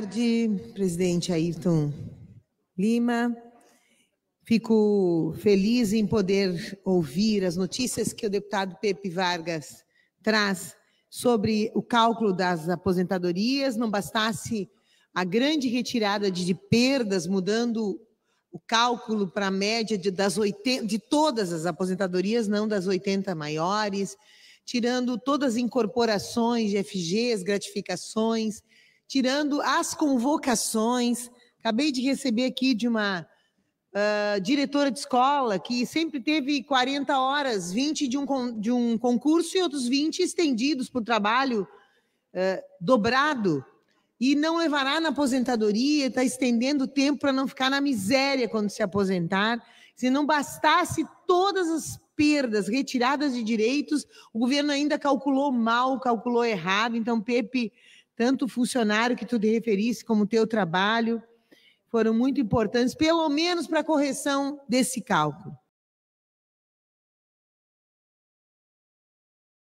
tarde, presidente Ayrton Lima. Fico feliz em poder ouvir as notícias que o deputado Pepe Vargas traz sobre o cálculo das aposentadorias. Não bastasse a grande retirada de, perdas, mudando o cálculo para a média de, das 80, de todas as aposentadorias, não das 80 maiores, tirando todas as incorporações de FGs, gratificações, tirando as convocações. Acabei de receber aqui de uma uh, diretora de escola que sempre teve 40 horas, 20 de um, de um concurso e outros 20 estendidos por trabalho uh, dobrado. E não levará na aposentadoria, está estendendo o tempo para não ficar na miséria quando se aposentar. Se não bastasse todas as perdas, retiradas de direitos, o governo ainda calculou mal, calculou errado. Então, Pepe tanto o funcionário que tu te referisse como o teu trabalho, foram muito importantes, pelo menos para a correção desse cálculo.